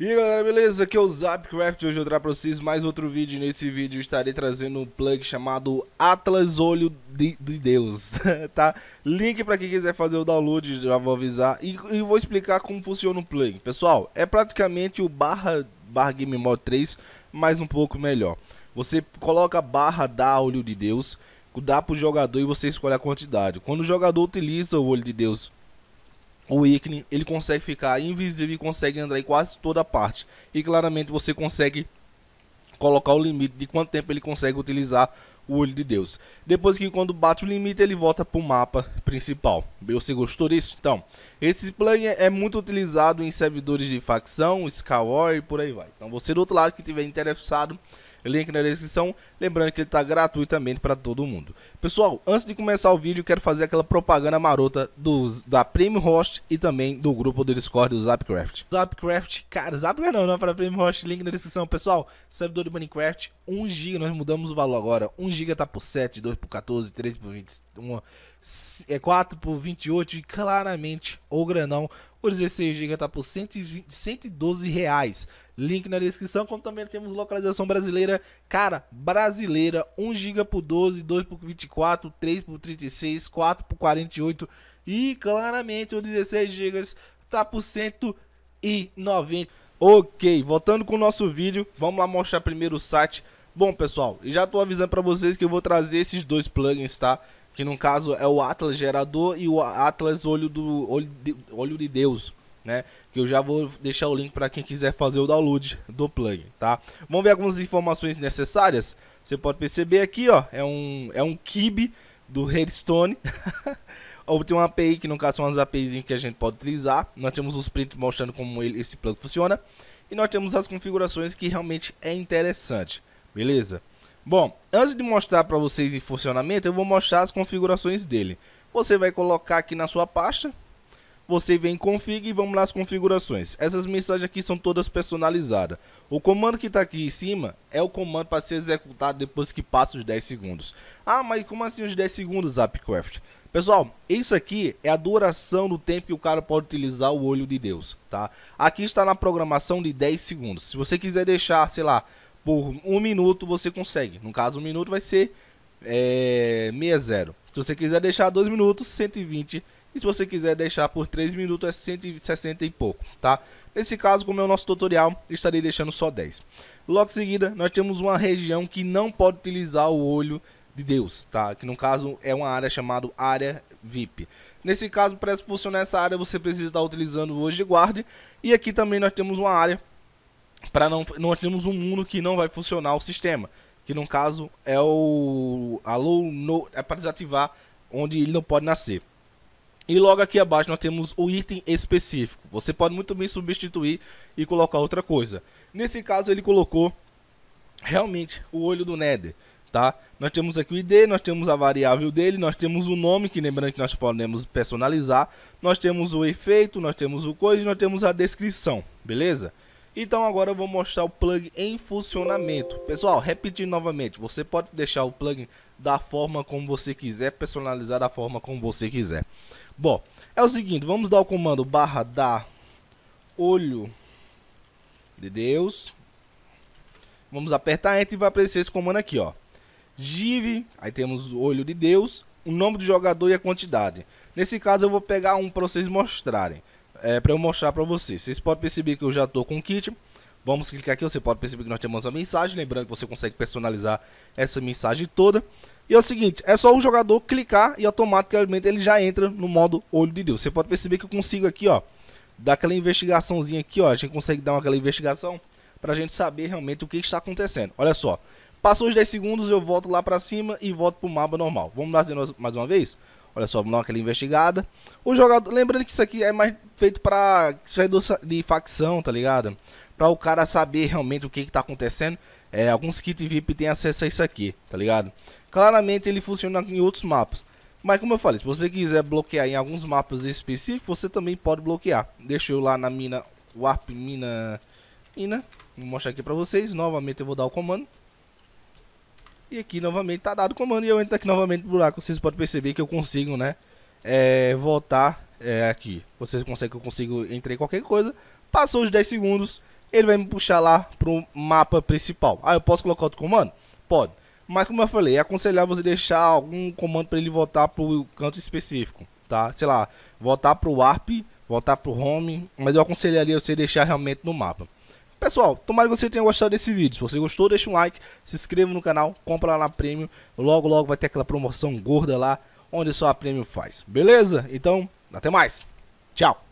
E aí galera, beleza? Aqui é o Zapcraft, hoje eu trago pra vocês mais outro vídeo nesse vídeo estarei trazendo um plug chamado Atlas Olho de, de Deus, tá? Link pra quem quiser fazer o download, já vou avisar e, e vou explicar como funciona o plug Pessoal, é praticamente o barra, barra Game Mod 3, mas um pouco melhor Você coloca barra da Olho de Deus, dá pro jogador e você escolhe a quantidade Quando o jogador utiliza o Olho de Deus o Icne, ele consegue ficar invisível e consegue andar em quase toda parte. E claramente você consegue colocar o limite de quanto tempo ele consegue utilizar o olho de Deus. Depois que quando bate o limite, ele volta para o mapa principal. Você gostou disso? Então, esse plugin é muito utilizado em servidores de facção, Skywar e por aí vai. Então, você do outro lado que estiver interessado, link na descrição, lembrando que ele está gratuitamente para todo mundo. Pessoal, antes de começar o vídeo, quero fazer aquela propaganda marota dos, da Premium Host e também do grupo do Discord do Zapcraft. Zapcraft, cara, Zapcraft não, não, para Premium Host, link na descrição. Pessoal, servidor de Minecraft, 1GB, nós mudamos o valor agora, 1GB está por 7, 2 por 14, 3 por 21 é 4 por 28 e claramente o granão. O 16 GB tá por 120, 112 reais. Link na descrição, como também temos localização brasileira. Cara, brasileira, 1 GB por 12, 2 por 24, 3 por 36, 4 por 48 e claramente o 16 GB tá por 190. Ok, voltando com o nosso vídeo, vamos lá mostrar primeiro o site. Bom, pessoal, já tô avisando para vocês que eu vou trazer esses dois plugins, tá? que no caso é o Atlas gerador e o Atlas olho do olho de, olho de Deus, né? Que eu já vou deixar o link para quem quiser fazer o download do plugin, tá? Vamos ver algumas informações necessárias. Você pode perceber aqui, ó, é um é um kib do Redstone. Ou tem uma API que no caso são as APIs que a gente pode utilizar. Nós temos os prints mostrando como ele, esse plugin funciona e nós temos as configurações que realmente é interessante, beleza? Bom, antes de mostrar para vocês em funcionamento, eu vou mostrar as configurações dele. Você vai colocar aqui na sua pasta, você vem em config e vamos lá as configurações. Essas mensagens aqui são todas personalizadas. O comando que está aqui em cima é o comando para ser executado depois que passa os 10 segundos. Ah, mas como assim os 10 segundos, Zapcraft? Pessoal, isso aqui é a duração do tempo que o cara pode utilizar o olho de Deus, tá? Aqui está na programação de 10 segundos. Se você quiser deixar, sei lá, por um minuto você consegue. No caso, um minuto vai ser é, eh, 60. Se você quiser deixar dois minutos, 120. E se você quiser deixar por 3 minutos, é 160 e pouco, tá? Nesse caso, como é o nosso tutorial, estarei deixando só 10. Logo em seguida, nós temos uma região que não pode utilizar o olho de Deus, tá? Que no caso é uma área chamada área VIP. Nesse caso, para funcionar essa área, você precisa estar utilizando o hoje guarda. E aqui também nós temos uma área para não nós temos um mundo que não vai funcionar o sistema, que no caso é o alô no é para desativar onde ele não pode nascer. E logo aqui abaixo nós temos o item específico. Você pode muito bem substituir e colocar outra coisa. Nesse caso ele colocou realmente o olho do Nether, tá? Nós temos aqui o ID, nós temos a variável dele, nós temos o nome, que lembrando que nós podemos personalizar, nós temos o efeito, nós temos o coisa e nós temos a descrição, beleza? Então agora eu vou mostrar o plugin em funcionamento. Pessoal, repetindo novamente, você pode deixar o plugin da forma como você quiser, personalizar da forma como você quiser. Bom, é o seguinte, vamos dar o comando barra da olho de Deus. Vamos apertar Enter e vai aparecer esse comando aqui, ó. Give, aí temos o olho de Deus, o nome do jogador e a quantidade. Nesse caso eu vou pegar um para vocês mostrarem é, para eu mostrar para vocês. Vocês podem perceber que eu já estou com o kit. Vamos clicar aqui, você pode perceber que nós temos a mensagem. Lembrando que você consegue personalizar essa mensagem toda. E é o seguinte, é só o jogador clicar e automaticamente ele já entra no modo olho de Deus. Você pode perceber que eu consigo aqui, ó, dar aquela investigaçãozinha aqui, ó. A gente consegue dar aquela investigação para a gente saber realmente o que está acontecendo. Olha só, passou os 10 segundos, eu volto lá para cima e volto para o mapa normal. Vamos fazer mais uma vez? Olha só, vamos dar aquela investigada. O jogador, lembrando que isso aqui é mais feito pra sair de facção, tá ligado? Pra o cara saber realmente o que que tá acontecendo. É, alguns kits VIP têm acesso a isso aqui, tá ligado? Claramente ele funciona em outros mapas. Mas como eu falei, se você quiser bloquear em alguns mapas específicos, você também pode bloquear. Deixa eu lá na mina, Warp Mina, Mina. Vou mostrar aqui pra vocês, novamente eu vou dar o comando. E aqui novamente tá dado o comando e eu entro aqui novamente no buraco. Vocês podem perceber que eu consigo, né, é, voltar é, aqui. Você consegue, eu consigo entrar em qualquer coisa. Passou os 10 segundos, ele vai me puxar lá pro mapa principal. Ah, eu posso colocar outro comando? Pode. Mas como eu falei, é aconselhar você deixar algum comando para ele voltar pro canto específico, tá? Sei lá, voltar pro warp, voltar pro home, mas eu aconselharia você deixar realmente no mapa. Pessoal, tomara que você tenha gostado desse vídeo. Se você gostou, deixa um like, se inscreva no canal, compra lá na Premium. Logo, logo vai ter aquela promoção gorda lá, onde só a Premium faz. Beleza? Então, até mais. Tchau.